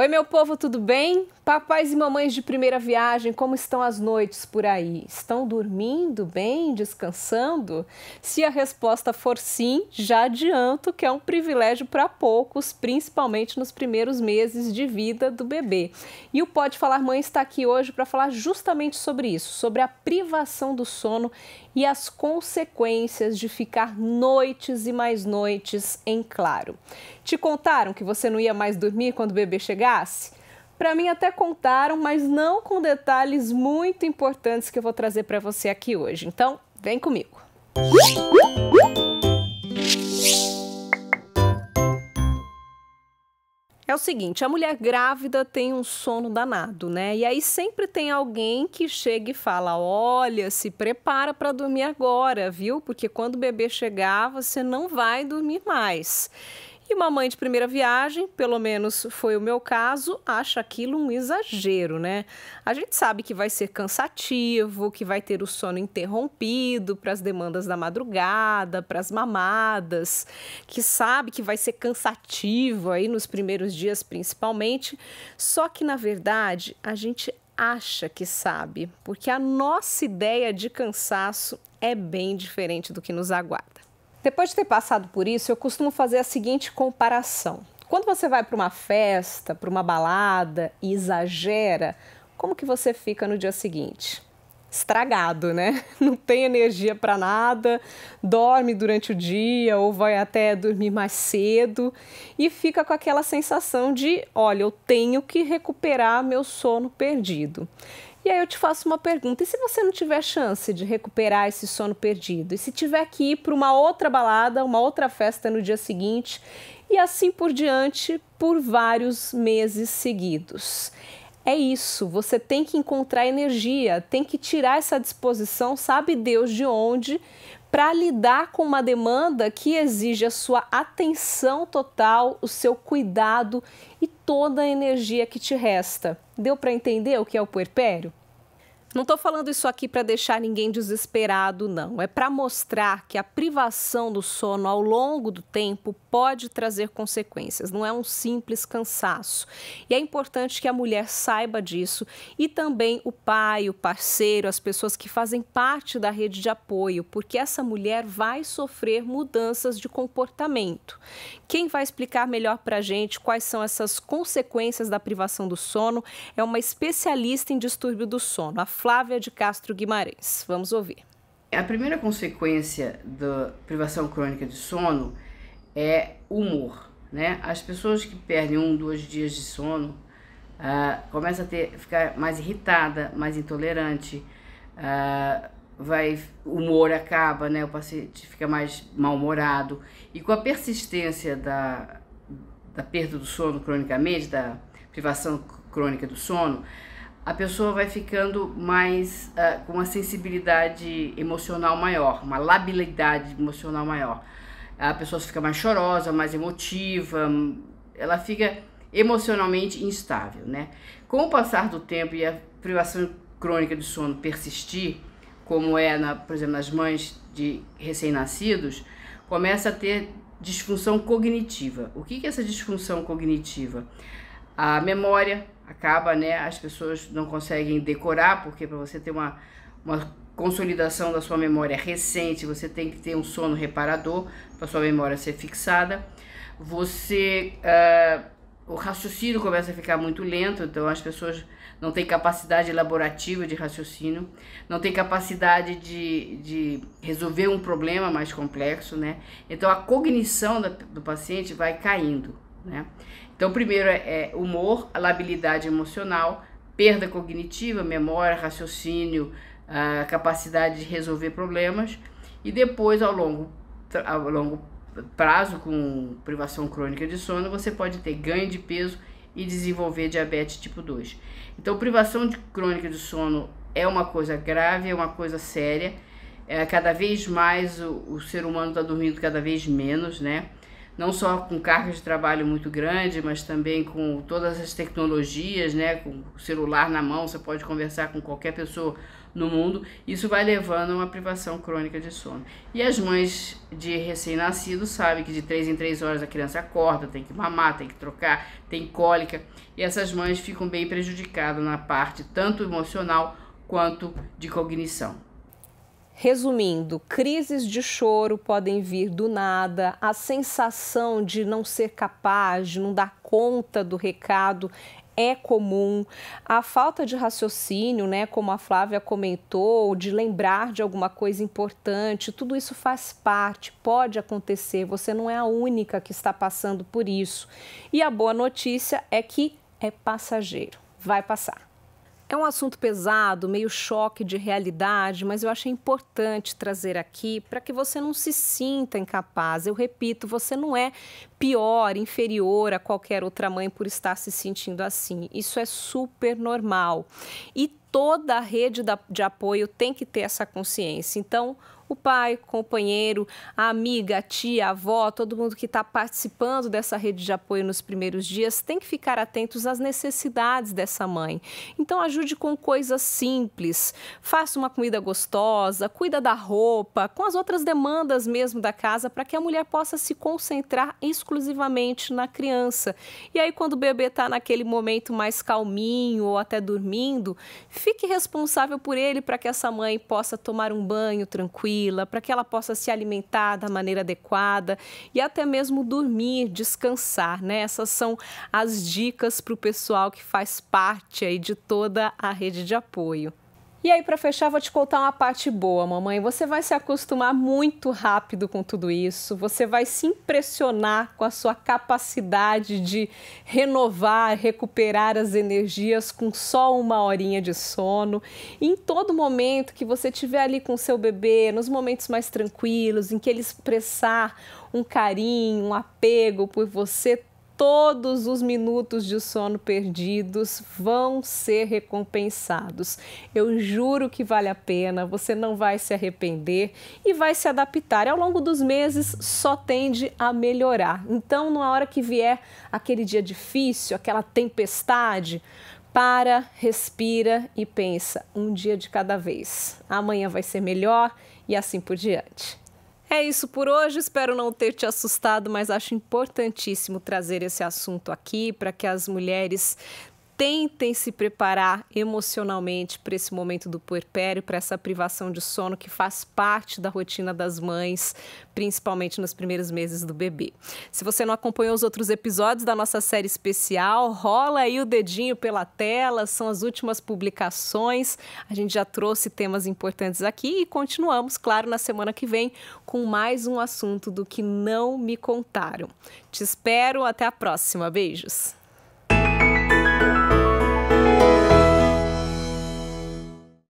Oi, meu povo, tudo bem? Papais e mamães de primeira viagem, como estão as noites por aí? Estão dormindo bem, descansando? Se a resposta for sim, já adianto que é um privilégio para poucos, principalmente nos primeiros meses de vida do bebê. E o Pode Falar Mãe está aqui hoje para falar justamente sobre isso, sobre a privação do sono e as consequências de ficar noites e mais noites em claro. Te contaram que você não ia mais dormir quando o bebê chegasse? Para mim até contaram, mas não com detalhes muito importantes que eu vou trazer para você aqui hoje. Então, vem comigo. É o seguinte, a mulher grávida tem um sono danado, né? E aí sempre tem alguém que chega e fala: "Olha, se prepara para dormir agora, viu? Porque quando o bebê chegar, você não vai dormir mais". E uma mãe de primeira viagem, pelo menos foi o meu caso, acha aquilo um exagero, né? A gente sabe que vai ser cansativo, que vai ter o sono interrompido para as demandas da madrugada, para as mamadas, que sabe que vai ser cansativo aí nos primeiros dias principalmente. Só que na verdade, a gente acha que sabe, porque a nossa ideia de cansaço é bem diferente do que nos aguarda. Depois de ter passado por isso, eu costumo fazer a seguinte comparação. Quando você vai para uma festa, para uma balada e exagera, como que você fica no dia seguinte? Estragado, né? Não tem energia para nada, dorme durante o dia ou vai até dormir mais cedo e fica com aquela sensação de: olha, eu tenho que recuperar meu sono perdido. E aí eu te faço uma pergunta: e se você não tiver chance de recuperar esse sono perdido? E se tiver que ir para uma outra balada, uma outra festa no dia seguinte? E assim por diante, por vários meses seguidos. É isso, você tem que encontrar energia, tem que tirar essa disposição, sabe Deus de onde, para lidar com uma demanda que exige a sua atenção total, o seu cuidado e toda a energia que te resta. Deu para entender o que é o puerpério? Não estou falando isso aqui para deixar ninguém desesperado, não. É para mostrar que a privação do sono ao longo do tempo pode trazer consequências. Não é um simples cansaço. E é importante que a mulher saiba disso e também o pai, o parceiro, as pessoas que fazem parte da rede de apoio, porque essa mulher vai sofrer mudanças de comportamento. Quem vai explicar melhor para a gente quais são essas consequências da privação do sono é uma especialista em distúrbio do sono, a Flávia de Castro Guimarães. Vamos ouvir. A primeira consequência da privação crônica de sono é humor. Né? As pessoas que perdem um, dois dias de sono uh, ah, começam a ter, ficar mais irritada, mais intolerante, uh, vai, o humor acaba, né? o paciente fica mais mal-humorado. E com a persistência da, da perda do sono cronicamente, da privação crônica do sono, a pessoa vai ficando mais uh, com uma sensibilidade emocional maior, uma labilidade emocional maior. A pessoa fica mais chorosa, mais emotiva, ela fica emocionalmente instável, né? Com o passar do tempo e a privação crônica de sono persistir, como é, na, por exemplo, nas mães de recém-nascidos, começa a ter disfunção cognitiva. O que, que é essa disfunção cognitiva? a memória acaba, né? As pessoas não conseguem decorar, porque para você ter uma, uma consolidação da sua memória recente, você tem que ter um sono reparador para sua memória ser fixada. Você uh, o raciocínio começa a ficar muito lento, então as pessoas não têm capacidade elaborativa de raciocínio, não têm capacidade de, de resolver um problema mais complexo, né? Então a cognição da, do paciente vai caindo. Né? Então, primeiro é, é humor, labilidade emocional, perda cognitiva, memória, raciocínio, a ah, capacidade de resolver problemas e depois ao longo, ao longo prazo com privação crônica de sono você pode ter ganho de peso e desenvolver diabetes tipo 2. Então privação de crônica de sono é uma coisa grave, é uma coisa séria. É, cada vez mais o, o ser humano está dormindo cada vez menos, né? não só com carga de trabalho muito grande, mas também com todas as tecnologias, né, com o celular na mão, você pode conversar com qualquer pessoa no mundo, isso vai levando a uma privação crônica de sono. E as mães de recém-nascido sabem que de 3 em 3 horas a criança acorda, tem que mamar, tem que trocar, tem cólica, e essas mães ficam bem prejudicadas na parte tanto emocional quanto de cognição. Resumindo, crises de choro podem vir do nada, a sensação de não ser capaz, de não dar conta do recado é comum. A falta de raciocínio, né, como a Flávia comentou, de lembrar de alguma coisa importante, tudo isso faz parte, pode acontecer. Você não é a única que está passando por isso. E a boa notícia é que é passageiro, vai passar. É um assunto pesado, meio choque de realidade, mas eu achei importante trazer aqui para que você não se sinta incapaz. Eu repito, você não é pior, inferior a qualquer outra mãe por estar se sentindo assim. Isso é super normal. E toda a rede de apoio tem que ter essa consciência. Então, o pai, o companheiro, a amiga, a tia, a avó, todo mundo que está participando dessa rede de apoio nos primeiros dias tem que ficar atentos às necessidades dessa mãe. Então ajude com coisas simples, faça uma comida gostosa, cuida da roupa, com as outras demandas mesmo da casa para que a mulher possa se concentrar exclusivamente na criança. E aí quando o bebê está naquele momento mais calminho ou até dormindo, fique responsável por ele para que essa mãe possa tomar um banho tranquilo tranquila, para que ela possa se alimentar da maneira adequada e até mesmo dormir, descansar, né? Essas são as dicas para o pessoal que faz parte aí de toda a rede de apoio. E aí, para fechar, vou te contar uma parte boa, mamãe. Você vai se acostumar muito rápido com tudo isso. Você vai se impressionar com a sua capacidade de renovar, recuperar as energias com só uma horinha de sono. E em todo momento que você estiver ali com seu bebê, nos momentos mais tranquilos, em que ele expressar um carinho, um apego por você, todos os minutos de sono perdidos vão ser recompensados. Eu juro que vale a pena, você não vai se arrepender e vai se adaptar. E ao longo dos meses só tende a melhorar. Então, na hora que vier aquele dia difícil, aquela tempestade, para, respira e pensa um dia de cada vez. Amanhã vai ser melhor e assim por diante. É isso por hoje. Espero não ter te assustado, mas acho importantíssimo trazer esse assunto aqui para que as mulheres tentem se preparar emocionalmente para esse momento do puerpério, para essa privação de sono que faz parte da rotina das mães, principalmente nos primeiros meses do bebê. Se você não acompanhou os outros episódios da nossa série especial, rola aí o dedinho pela tela, são as últimas publicações. A gente já trouxe temas importantes aqui e continuamos, claro, na semana que vem com mais um assunto do que não me contaram. Te espero, até a próxima. Beijos.